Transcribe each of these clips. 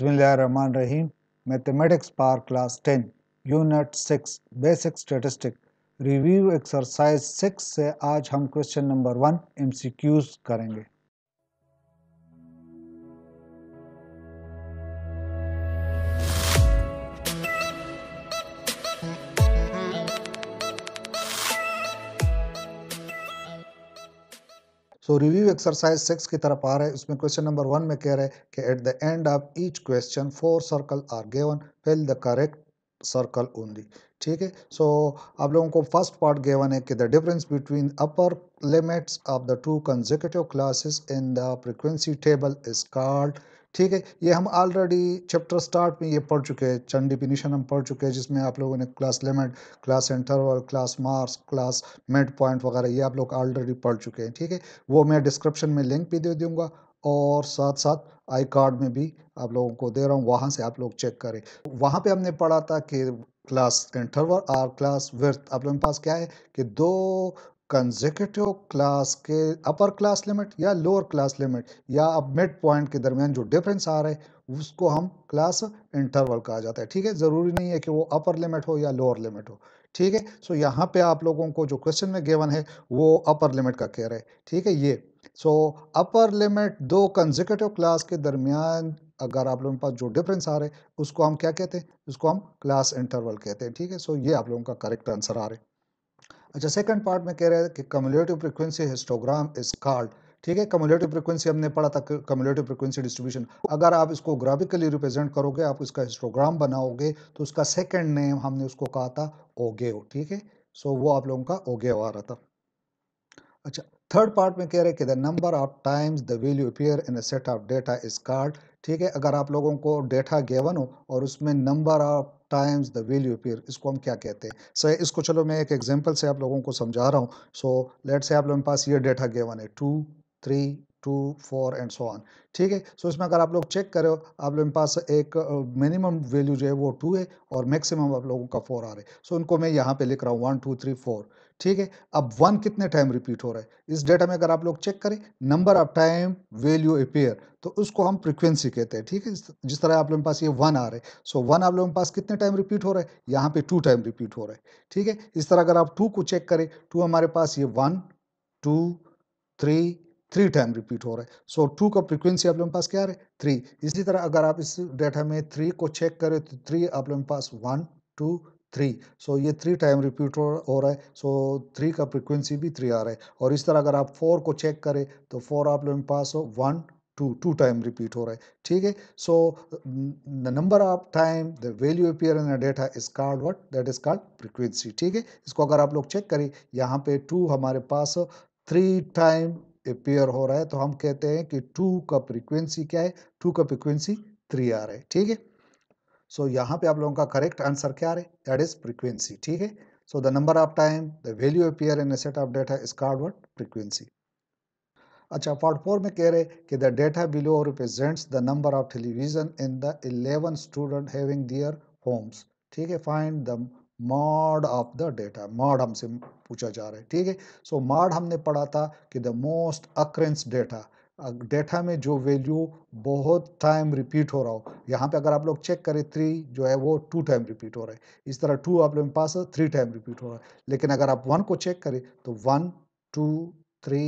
Rahman Rahim mathematics for class ten unit six basic statistic review exercise six से आज हम question number one M MCQs करेंगे so review exercise six की तरफ आ रहे हैं उसमें क्वेश्चन नंबर वन में कह रहे हैं कि at the end of each question four circle are given fill the correct circle only ठीक है सो आप लोगों को फर्स्ट पार्ट गेवन है कि the difference between upper limits of the two consecutive classes in the frequency table is called ठीक है ये हम ऑलरेडी चैप्टर स्टार्ट में ये पढ़ चुके हैं चंड डिफिनीशन हम पढ़ चुके हैं जिसमें आप लोगों ने class limit class interval class marks class mid point वगैरह ये आप लोग ऑलरेडी पढ़ चुके हैं ठीक है वो मैं डिस्क्रिप्शन में लिंक भी दे दूँगा और साथ साथ आई कार्ड में भी आप लोगों को दे रहा हूँ वहाँ से आप लोग चेक करें वहाँ पर हमने पढ़ा था कि क्लास इंटरवल और क्लास वर्थ आप लोगों के पास क्या है कि दो कंजिक्यूटिव क्लास के अपर क्लास लिमिट या लोअर क्लास लिमिट या अब मिड पॉइंट के दरमियान जो डिफरेंस आ रहा है उसको हम क्लास इंटरवल कहा जाता है ठीक है ज़रूरी नहीं है कि वो अपर लिमिट हो या लोअर लिमिट हो ठीक है सो यहाँ पे आप लोगों को जो क्वेश्चन में गेवन है वो अपर लिमिट का कह रहे हैं ठीक है ये सो अपर लिमिट दो कंजिक्यूटिव क्लास के दरमियान अगर आप लोगों के पास जो डिफरेंस आ रहे हैं उसको हम क्या कहते हैं उसको हम क्लास इंटरवल कहते हैं ठीक है सो ये आप लोगों का करेक्ट आंसर आ रहा है अच्छा सेकंड पार्ट में कह रहे हैं कि cumulative frequency histogram is called ठीक है कम्युलेटिव फ्रिक्वेंसी हमने पढ़ा था कम्युलेटिव फ्रिक्वेंसी डिस्ट्रीब्यूशन अगर आप इसको ग्राफिकली रिप्रेजेंट करोगे आप इसका हिस्टोग्राम बनाओगे तो उसका सेकेंड नेम हमने उसको कहा था ओगेव ठीक है सो वो आप लोगों का ओगेव आ रहा था अच्छा थर्ड पार्ट में कह रहे हैं कि the number of times the value appear in a set of data is called ठीक है अगर आप लोगों को डेटा गेवन हो और उसमें number of times the value appear इसको हम क्या कहते हैं सर इसको चलो मैं एक एग्जांपल से आप लोगों को समझा रहा हूँ सो लेट से आप लोगों के पास ये डेटा गेवन है two three two four and so on ठीक है सो इसमें अगर आप लोग चेक करो आप लोगों के पास एक मिनिमम वैल्यू जो है वो टू है और मैक्सिमम आप लोगों का फोर आ रहा है सो उनको मैं यहाँ पे लिख रहा हूँ वन टू थ्री फोर ठीक है अब वन कितने टाइम रिपीट हो रहा है इस डेटा में अगर आप लोग चेक करें number of time value appear तो उसको हम फ्रिक्वेंसी कहते हैं ठीक है जिस तरह आप लोगों के पास ये वन आ रहे हैं सो वन आप लोगों के पास कितने टाइम रिपीट हो रहा है यहाँ पे टू टाइम रिपीट हो रहा है ठीक है इस तरह अगर आप टू को चेक करें टू हमारे पास ये one two three three time repeat हो रहा है सो टू का फ्रिक्वेंसी आप लोगों के पास क्या है थ्री इसी तरह अगर आप इस डेटा में थ्री को चेक करें तो थ्री आप लोगों के पास वन टू थ्री सो ये थ्री टाइम रिपीट हो रहा है सो थ्री का फ्रिक्वेंसी भी थ्री आ रहा है और इस तरह अगर आप फोर को चेक करें तो फोर आप लोगों के पास हो one two two time repeat हो रहा है ठीक है so the number of time the value appear in data is called what that is called frequency ठीक है इसको अगर आप लोग चेक करें यहाँ पे टू हमारे पास थ्री टाइम अपेयर हो रहा है तो हम कहते हैं कि टू का फ्रीक्वेंसी क्या है टू का फ्रीक्वेंसी थ्री आ रहा है ठीक है सो यहाँ पे आप लोगों का करेक्ट आंसर क्या रहा है दैट इज फ्रीक्वेंसी ठीक है so the number of time the value appear in set of data is called word frequency अच्छा पार्ट फोर में कह रहे हैं कि the data below represents the number of television in the eleven student having their homes ठीक है find the mode of the data mode हमसे पूछा जा रहा है ठीक है सो मॉड हमने पढ़ा था कि the most occurrence data data में जो वैल्यू बहुत टाइम रिपीट हो रहा हो यहाँ पे अगर आप लोग चेक करें थ्री जो है वो टू टाइम रिपीट हो रहा है इस तरह टू आप लोगों के पास थ्री टाइम रिपीट हो रहा है लेकिन अगर आप वन को चेक करें तो one two three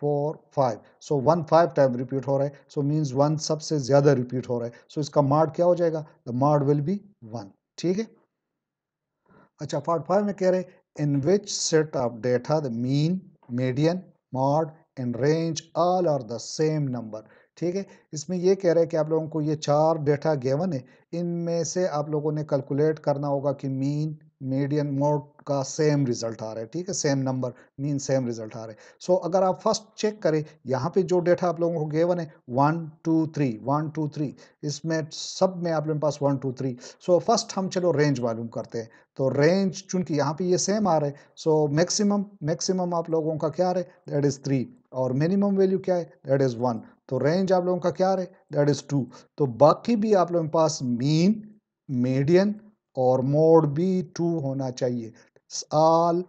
four five so one five time repeat हो रहा है सो मीन्स वन सबसे ज़्यादा रिपीट हो रहा है सो so इसका मार्ड क्या हो जाएगा the mode will be one ठीक है अच्छा पार्ट फाइव में कह रहे in which set of data the mean median mode in range all are the same number ठीक है इसमें ये कह रहे हैं कि आप लोगों को ये चार डेटा गेवन है इनमें से आप लोगों ने कैलकुलेट करना होगा कि मीन मीडियन मोड का सेम रिजल्ट आ रहा है ठीक है same number mean same result आ रहा है सो so, अगर आप फर्स्ट चेक करें यहाँ पे जो डेटा आप लोगों को गेवन है one two three one two three इसमें सब में आप लोगों के पास one two three so first हम चलो रेंज मालूम करते हैं तो रेंज चूंकि यहाँ पे ये सेम आ रहा है सो मैक्सिमम मैक्सिमम आप लोगों का क्या रहा है दैट इज़ थ्री और मिनिमम वैल्यू क्या है दैट इज़ वन तो रेंज आप लोगों का क्या रहा है दैट इज़ टू तो बाकी भी आप लोगों के पास मीन मीडियन और मोड बी टू होना चाहिए ऑल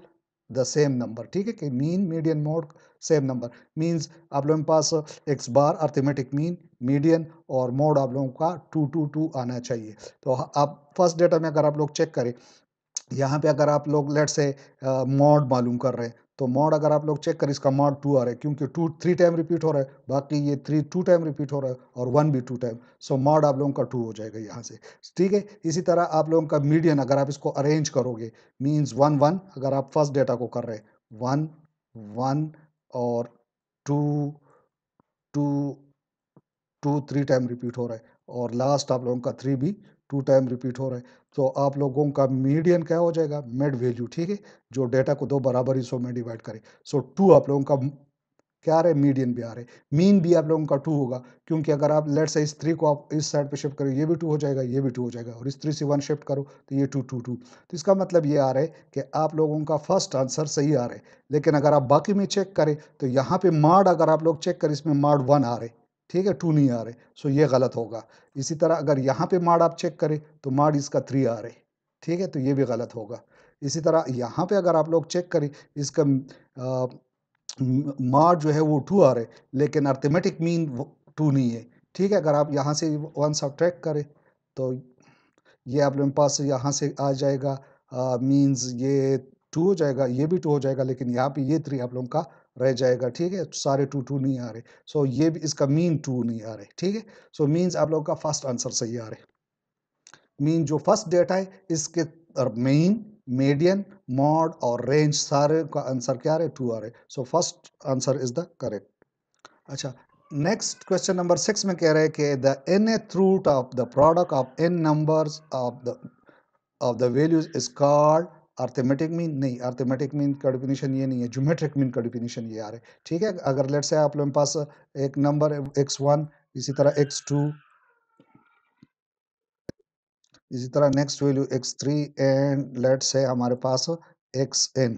द सेम नंबर ठीक है कि mean median mode same number means आप लोगों के पास x bar arithmetic mean median और मोड आप लोगों का टू टू टू आना चाहिए तो आप फर्स्ट डेटा में अगर आप लोग चेक करें यहाँ पे अगर आप लोग लेट से मोड मालूम कर रहे हैं तो मॉड अगर आप लोग चेक करें इसका मॉड टू आ रहा है क्योंकि टू थ्री टाइम रिपीट हो रहा है बाकी ये थ्री टू टाइम रिपीट हो रहा है और वन भी टू टाइम सो मॉड आप लोगों का टू हो जाएगा यहाँ से ठीक है इसी तरह आप लोगों का मीडियन अगर आप इसको अरेंज करोगे मीन्स वन वन अगर आप फर्स्ट डेटा को कर रहे हैं वन वन और two two two three time repeat हो रहा है और लास्ट आप लोगों का थ्री भी टू टाइम रिपीट हो रहा है तो आप लोगों का मीडियन क्या हो जाएगा मेड वैल्यू ठीक है जो डेटा को दो बराबर हिस्सों में डिवाइड करें सो टू आप लोगों का क्या आ रहा है मीडियन भी आ रहा है मीन भी आप लोगों का टू होगा क्योंकि अगर आप लेट से इस थ्री को आप इस साइड पे शिफ्ट करो ये भी टू हो जाएगा ये भी टू हो जाएगा और इस थ्री से वन शिफ्ट करो तो ये टू टू टू तो इसका मतलब ये आ रहा है कि आप लोगों का फर्स्ट आंसर सही आ रहा है लेकिन अगर आप बाकी में चेक करें तो यहाँ पे मार्ड अगर आप लोग चेक करें इसमें मार्ड वन आ रहे ठीक है टू नहीं आ रहे सो ये गलत होगा इसी तरह अगर यहाँ पे माड आप चेक करें तो माड इसका थ्री आ रहे ठीक है तो ये भी गलत होगा इसी तरह यहाँ पे अगर आप लोग चेक करें इसका मार माड जो है वो टू आ रहे लेकिन अर्थमेटिक मीन टू नहीं है ठीक है अगर आप यहाँ से वन ट्रैक करें तो ये आप लोगों पास यहाँ से आ जाएगा मीन्स ये टू हो जाएगा ये भी टू हो जाएगा लेकिन यहाँ पे ये थ्री आप लोगों का रह जाएगा ठीक है सारे टू टू नहीं आ रहे सो so, ये भी इसका मीन टू नहीं आ रहे ठीक है सो मीन्स आप लोगों का फर्स्ट आंसर सही आ रहे मीन जो फर्स्ट डेटा है इसके मेन मीडियन मॉड और रेंज सारे का आंसर क्या आ रहे टू आ रहे so first answer is the correct अच्छा नेक्स्ट क्वेश्चन नंबर सिक्स में कह रहे हैं कि the nth root of the product of n numbers of the of the values is called arithmetic mean नहीं आर्थेमेटिक मीन का definition ये नहीं है जोमेट्रिक मीन का डिफिनेशन ये आ रहा है ठीक है अगर लेट्स से आप लोगों के पास एक नंबर एक्स वन इसी तरह एक्स टू इसी तरह next value x three and let's say हमारे पास एक्स एन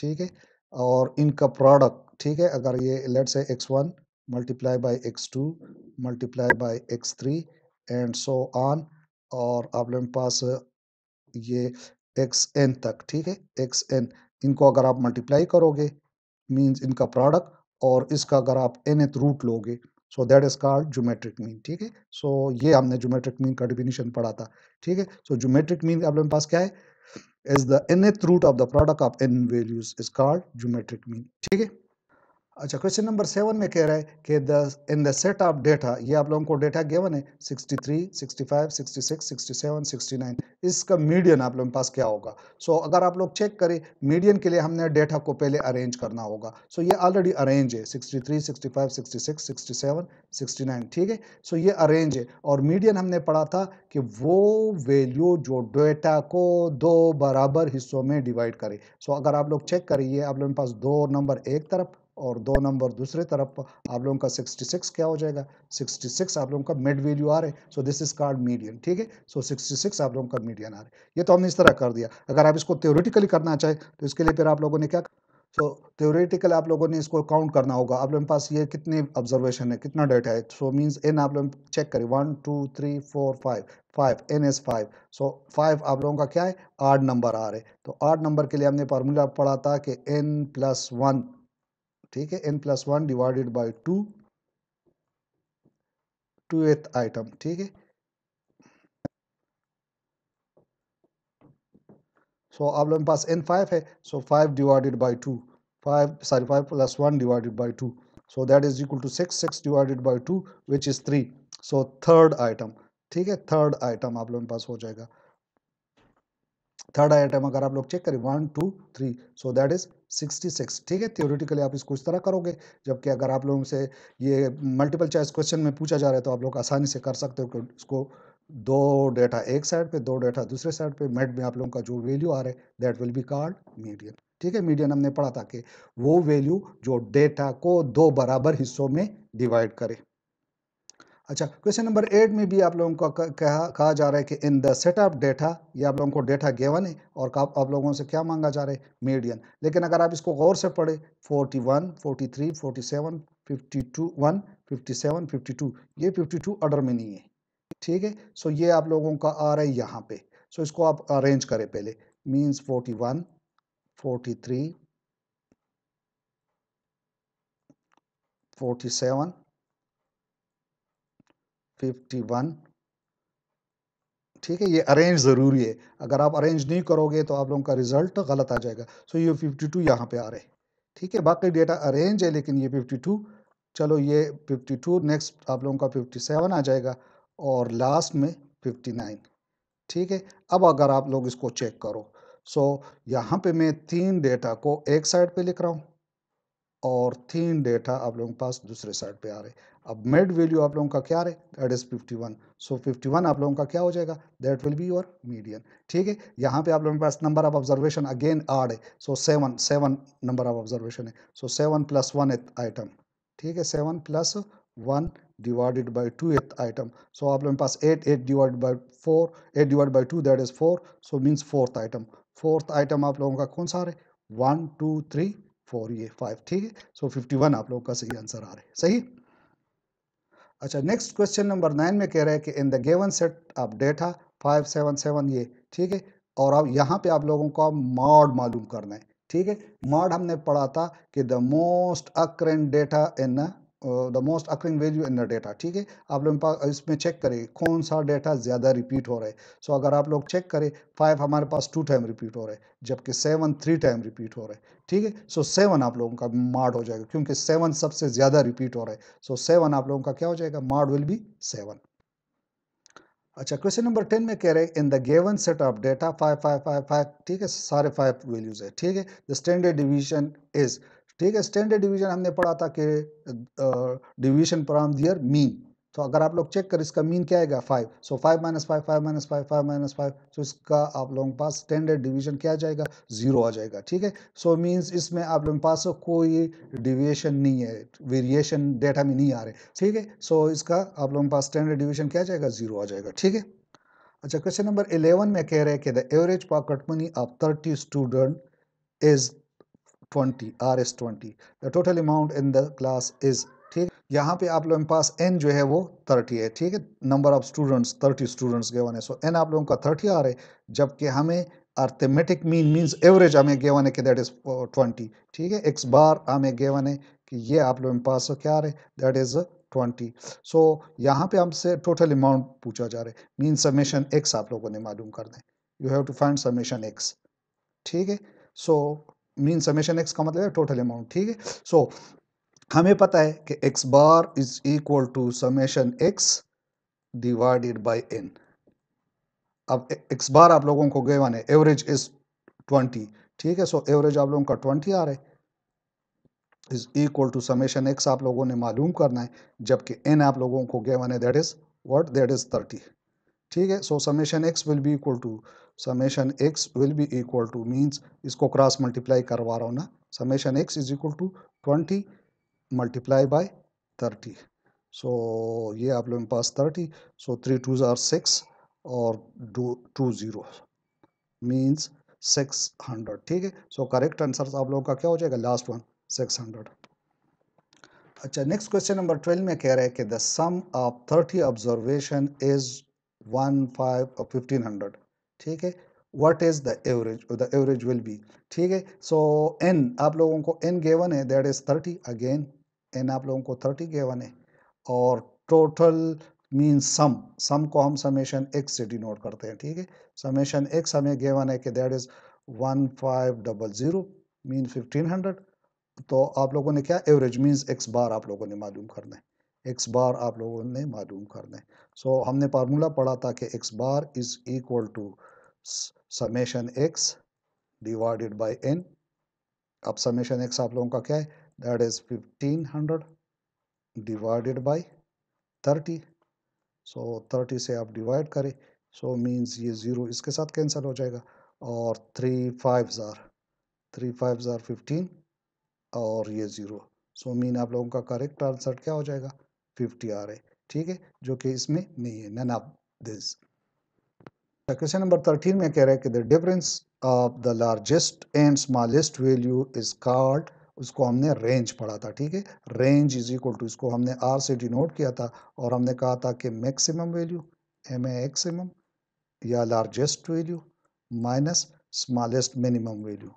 ठीक है और इनका प्रोडक्ट ठीक है अगर ये let's say x one multiply by x two multiply by x three and so on और आप लोगों के पास ये एक्स एन तक ठीक है एक्स एन इनको अगर आप मल्टीप्लाई करोगे मींस इनका प्रोडक्ट और इसका अगर आप एन एथ रूट लोगे so that is called geometric mean ठीक है सो ये हमने जोमेट्रिक मीन का डिफिनीशन पढ़ा था ठीक है सो जोमेट्रिक मीन आपके पास क्या है is the nth root of the product of n values is called geometric mean ठीक है अच्छा क्वेश्चन नंबर सेवन में कह रहा है कि the in the set of data ये आप लोगों को डेटा गेवन है 63, 65, 66, 67, 69 इसका मीडियन आप लोगों के पास क्या होगा सो so, अगर आप लोग चेक करें मीडियन के लिए हमने डेटा को पहले अरेंज करना होगा सो so, ये ऑलरेडी अरेंज है 63, 65, 66, 67, 69 ठीक है सो so, ये अरेंज है और मीडियन हमने पढ़ा था कि वो वैल्यू जो डेटा को दो बराबर हिस्सों में डिवाइड करे सो so, अगर आप लोग चेक करें ये आप लोगों के पास दो नंबर एक तरफ और दो नंबर दूसरे तरफ आप लोगों का 66 क्या हो जाएगा 66 आप लोगों का मिड वैल्यू आ रहा है so this is called median ठीक है सो 66 आप लोगों का मीडियन आ रहा है ये तो हमने इस तरह कर दिया अगर आप इसको थ्योरेटिकली करना चाहे तो इसके लिए फिर आप लोगों ने क्या सो so, आप लोगों ने इसको काउंट करना होगा आप लोगों के पास ये कितने ऑब्जर्वेशन है कितना डेटा है सो मींस एन आप लोग चेक करें one two three four five five n is five so five आप लोगों का क्या है आठ नंबर आ रहे तो आठ नंबर के लिए हमने फार्मूला पढ़ा था कि एन प्लस वन ठीक है n plus one divided by two th item ठीक है सो लोगों के पास एन फाइव है so five divided by two five sorry five plus one divided by two so that is equal to six six divided by two which is three so third item ठीक है third item आप लोगों के पास हो जाएगा third item अगर आप लोग चेक करें one two three so that is 66 ठीक है थियोरिटिकली आप इसको इस तरह करोगे जबकि अगर आप लोगों से ये मल्टीपल चॉइस क्वेश्चन में पूछा जा रहा है तो आप लोग आसानी से कर सकते हो इसको दो डेटा एक साइड पे दो डेटा दूसरे साइड पे मेड में आप लोगों का जो वैल्यू आ रहा है that will be called median ठीक है मीडियन हमने पढ़ा था कि वो वैल्यू जो डेटा को दो बराबर हिस्सों में डिवाइड करे अच्छा क्वेश्चन नंबर एट में भी आप लोगों को कहा कहा जा रहा है कि इन द सेटअप डेटा ये आप लोगों को डेटा गेवन है और आप, आप लोगों से क्या मांगा जा रहा है मीडियन लेकिन अगर आप इसको गौर से पढ़े 41, 43, 47, 52, 1, 57, 52 ये 52 ऑर्डर में नहीं है ठीक है सो ये आप लोगों का आ रहा है यहाँ पे सो इसको आप अरेंज करें पहले means three forty seven fifty one ठीक है ये अरेंज ज़रूरी है अगर आप अरेंज नहीं करोगे तो आप लोगों का रिजल्ट गलत आ जाएगा सो ये फिफ्टी टू यहाँ पर आ रहे ठीक है बाकी डेटा अरेंज है लेकिन ये फिफ्टी टू चलो ये फिफ्टी टू नेक्स्ट आप लोगों का फिफ्टी सेवन आ जाएगा और लास्ट में फिफ्टी नाइन ठीक है अब अगर आप लोग इसको चेक करो सो so, यहाँ पे मैं तीन डेटा को एक साइड पे लिख रहा हूँ और तीन डेटा आप लोगों के पास दूसरे साइड पे आ रहे अब मिड वैल्यू आप लोगों का क्या रहे that is fifty one so fifty one आप लोगों का क्या हो जाएगा that will be your median ठीक है यहाँ पे आप लोगों के पास number of observation again odd है so seven seven number of observation है so seven plus one th item ठीक है seven plus one divided by two th item so आप लोगों के पास eight eight divide by four eight divide by two that is four so means fourth item fourth item आप लोगों का कौन सा आ रहा है वन टू थ्री फोर ये फाइव ठीक है सो फिफ्टी वन आप लोगों का सही आंसर आ रहा है सही अच्छा नेक्स्ट क्वेश्चन नंबर नाइन में कह रहे हैं कि in the given set of data five seven seven ये ठीक है और अब यहाँ पे आप लोगों को मॉड मालूम करना है ठीक है मॉड हमने पढ़ा था कि the most occurrent data in the most occurring value in the data ठीक है आप लोग uh, इसमें चेक करें कौन सा डेटा ज़्यादा रिपीट हो रहा है सो so, अगर आप लोग चेक करें फाइव हमारे पास टू टाइम रिपीट हो रहा है जबकि सेवन थ्री टाइम रिपीट हो रहा है ठीक है सो सेवन आप लोगों का मार्ड हो जाएगा क्योंकि सेवन सबसे ज़्यादा रिपीट हो रहा है सो so, सेवन आप लोगों का क्या हो जाएगा मार्ड विल बी सेवन अच्छा क्वेश्चन नंबर टेन में कह रहे हैं in the given set of data five five five five ठीक है सारे फाइव वैल्यूज है ठीक है द स्टैंडर्ड डिवीजन इज़ ठीक है स्टैंडर्ड डिवीजन हमने पढ़ा था कि डिवीजन फ्राम दियर मीन तो अगर आप लोग चेक कर इसका मीन क्या आएगा five so five minus five five minus five five minus five so इसका आप लोगों के पास स्टैंडर्ड डिवीजन क्या आ जाएगा जीरो आ जाएगा ठीक है सो मीन्स इसमें आप लोगों के पास कोई डिविएशन नहीं है वेरिएशन डेटा में नहीं आ रहे ठीक है सो इसका आप लोगों के पास स्टैंडर्ड डिवीजन क्या आ जाएगा जीरो आ जाएगा ठीक है अच्छा क्वेश्चन नंबर इलेवन में कह रहे हैं कि the average pocket money of thirty student is twenty R S twenty the total amount in the class is ठीक यहाँ पे आप लोगों के पास एन जो है वो थर्टी है ठीक है number of students thirty students given है सो एन आप लोगों का थर्टी आ रहा है जबकि हमें अर्थमेटिक मीन मीन्स एवरेज हमें गेवन है कि दैट इज़ ट्वेंटी ठीक है एक्स बार हमें गेवन है कि ये आप लोगों के पास क्या आ रहा है दैट इज़ ट्वेंटी सो यहाँ पे हमसे टोटल अमाउंट पूछा जा रहा है मीन समेशन एक्स आप लोगों ने मालूम कर दें you have to find summation x ठीक है सो मीन समेशन एक्स का मतलब है टोटल अमाउंट ठीक है सो हमें पता है कि x bar is equal to summation x divided by n अब एक्स बार आप लोगों को गए है एवरेज इज ट्वेंटी ठीक है सो एवरेज आप लोगों का ट्वेंटी आ रहा है is equal to summation x आप लोगों ने मालूम करना है जबकि एन आप लोगों को गए है that is what that is thirty ठीक है so summation x will be equal to summation x will be equal to means इसको क्रॉस मल्टीप्लाई करवा रहा हूँ ना summation x is equal to twenty multiply by thirty so ये आप लोगों के पास thirty so three two are six और two zero means six hundred ठीक है सो करेक्ट आंसर आप लोगों का क्या हो जाएगा लास्ट वन सिक्स हंड्रेड अच्छा नेक्स्ट क्वेश्चन नंबर ट्वेल्व में कह रहे हैं कि the sum of thirty observation is one five और फिफ्टीन हंड्रेड ठीक है what is the average the average will be ठीक है सो एन आप लोगों को एन गेवन है that is thirty again n आप लोगों को थर्टी गेवन है और टोटल मीन सम सम को हम समेशन एक्स से डिनोट करते हैं ठीक है समेशन एक्स हमें गेवन है कि that is one five double zero mean fifteen hundred तो आप लोगों ने क्या एवरेज मीन्स एक्स बार आप लोगों ने मालूम करना है एक्स बार आप लोगों ने मालूम कर दें सो so, हमने फार्मूला पढ़ा था कि x bar is equal to summation x divided by n अब समेशन एक्स आप लोगों का क्या है that is fifteen hundred divided by thirty so thirty से आप डिवाइड करें सो so, मीन्स ये ज़ीरो इसके साथ कैंसिल हो जाएगा और three five are three five are fifteen और ये ज़ीरो सो so, मीन आप लोगों का करेक्ट आंसर क्या हो जाएगा फिफ्टी आ रहे ठीक है जो कि इसमें नहीं है none of this question number thirteen में कह रहा है कि the difference of the largest and smallest value is called उसको हमने रेंज पढ़ा था ठीक है रेंज इज इक्वल टू इसको हमने आर से डिनोट किया था और हमने कहा था कि maximum value M A maximum या largest value minus smallest minimum value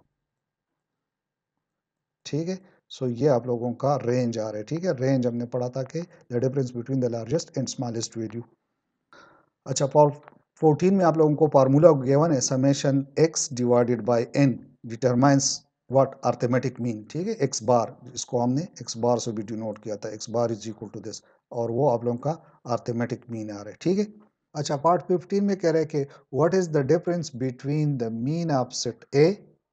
ठीक है सो ये आप लोगों का रेंज आ रहा है ठीक है रेंज हमने पढ़ा था कि the difference between the largest and smallest value अच्छा पॉल फोर्टीन में आप लोगों को फार्मूला गेवन है summation x divided by n determines what arithmetic mean ठीक है एक्स बार इसको हमने एक्स बार से भी डिनोट किया था x bar is equal to this और वो आप लोगों का आर्थेमेटिक मीन आ रहा है ठीक है अच्छा पार्ट फिफ्टीन में कह रहे हैं कि what is the difference between the mean of set A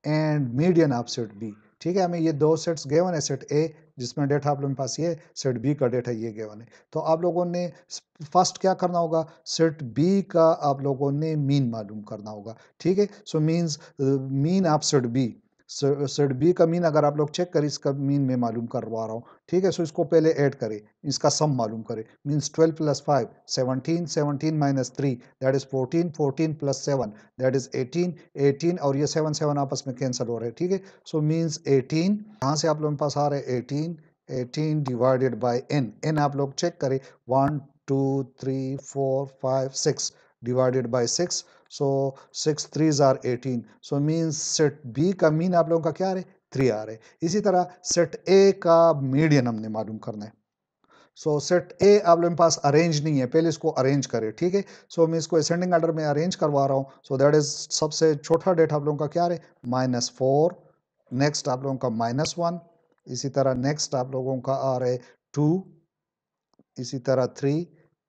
and median of set B ठीक है हमें ये दो सेट्स गेवन है सेट ए जिसमें डेटा आप लोगों के पास ये सेट बी का डेटा ये गेवन है तो आप लोगों ने फर्स्ट क्या करना होगा सेट बी का आप लोगों ने मीन मालूम करना होगा ठीक है सो मीन्स मीन आप सेट बी सेट बी का मीन अगर आप लोग चेक करें इसका मीन मैं मालूम करवा रहा हूँ ठीक है सो इसको पहले ऐड करें इसका सम मालूम करें means twelve plus five seventeen seventeen minus three that is fourteen fourteen plus seven that is eighteen eighteen और ये सेवन सेवन आपस में कैंसिल हो रहे हैं ठीक है सो मीन्स एटीन कहाँ से आप लोगों के पास आ रहे हैं eighteen eighteen divided by N N आप लोग चेक करें one two three four five six divided by six so six three are eighteen so mean set B का मीन आप लोगों का क्या आ रहा है थ्री आ रहा है इसी तरह सेट ए का मीडियन हमने मालूम करना है सो सेट ए आप लोगों के पास अरेंज नहीं है पहले इसको अरेंज करें ठीक है सो मैं इसको असेंडिंग ऑर्डर में अरेंज करवा रहा हूँ सो दैट इज सबसे छोटा डेट आप लोगों का क्या है माइनस फोर नेक्स्ट आप लोगों का माइनस वन इसी तरह नेक्स्ट आप लोगों का आ रहा है टू इसी तरह थ्री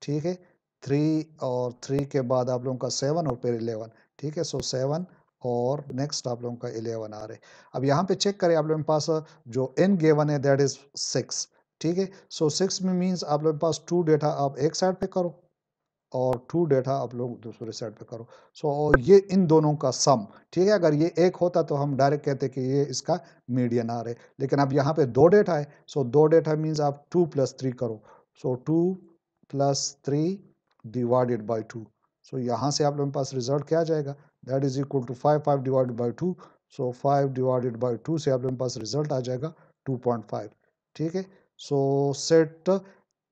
ठीक है थ्री और थ्री के बाद आप लोगों का सेवन और फिर इलेवन ठीक है सो सेवन और नेक्स्ट आप लोगों का इलेवन आ रहे अब यहाँ पे चेक करें आप लोगों के पास जो एन गेवन है दैट इज सिक्स ठीक है सो सिक्स में मीन्स आप लोगों के पास टू डेटा आप एक साइड पे करो और टू डेटा आप लोग दूसरे साइड पे करो सो so, ये इन दोनों का सम ठीक है अगर ये एक होता तो हम डायरेक्ट कहते कि ये इसका मीडियन आ रहे लेकिन अब यहाँ पे दो डेटा है सो so, दो डेटा मीन्स आप टू प्लस थ्री करो so two plus three divided by two so यहाँ से आप लोगों के पास रिजल्ट क्या जाएगा that is equal to five five divided by two so five divided by two से आप लोगों के पास रिजल्ट आ जाएगा टू पॉइंट फाइव ठीक है सो सेट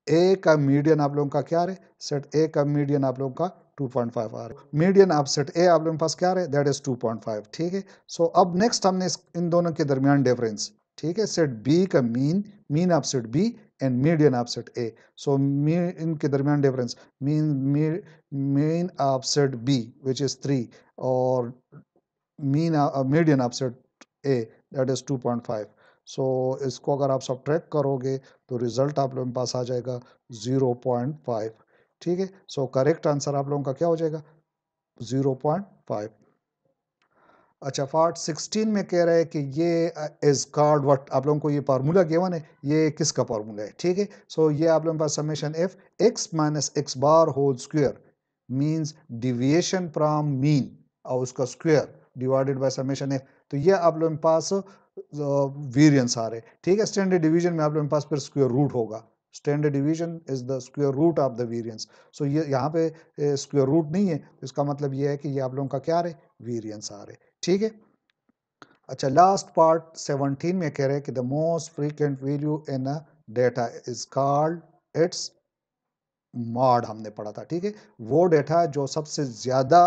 ए का मीडियन आप लोगों का क्या रहे सेट ए का मीडियन आप लोगों का 2.5 आ रहा है मीडियन आप सेट ए आप लोगों के पास क्या रहे दैट इज 2.5 ठीक है सो so, अब नेक्स्ट हमने इन दोनों के दरमियान डिफरेंस ठीक है सेट बी का mean mean of set B and median of set A so mean इनके दरमियान difference mean mean of set B which is three और mean median of set A that is two point five so इसको अगर आप सब track करोगे तो result आप लोगों के पास आ जाएगा ज़ीरो पॉइंट फाइव ठीक है सो करेक्ट आंसर आप लोगों का क्या हो जाएगा ज़ीरो पॉइंट फाइव अच्छा पार्ट सिक्सटीन में कह रहा है कि ये इज कार्ड वट आप लोगों को ये फार्मूला गेवन है ये किसका फार्मूला है ठीक है सो ये आप लोगों के पास summation F X minus X bar whole square means deviation from mean और उसका square divided by summation F तो ये आप लोगों के पास वेरियंस आ रहे ठीक है स्टैंडर्ड डिवीजन में आप लोगों के पास फिर स्क्वेयर रूट होगा standard division is the square root of the variance so ये यहाँ पे स्क्वेयर रूट नहीं है इसका मतलब ये है कि ये आप लोगों का क्या रहे है वेरियंस आ रहा है ठीक है अच्छा लास्ट पार्ट 17 में कह रहे हैं कि the most frequent value in a data is called its mode हमने पढ़ा था ठीक है वो डेटा जो सबसे ज़्यादा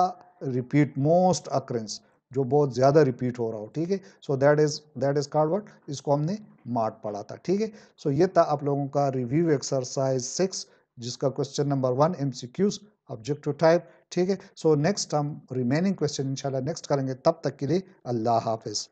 रिपीट मोस्ट अक्रेंस जो बहुत ज़्यादा रिपीट हो रहा हो ठीक है so that is that is card word इसको हमने मार्ट पढ़ा था ठीक है सो ये था आप लोगों का रिव्यू एक्सरसाइज सिक्स जिसका question number one M C Qs objective type ठीक है सो नेक्स्ट हम रिमेनिंग क्वेश्चन इंशाल्लाह नेक्स्ट करेंगे तब तक के लिए अल्लाह हाफिज़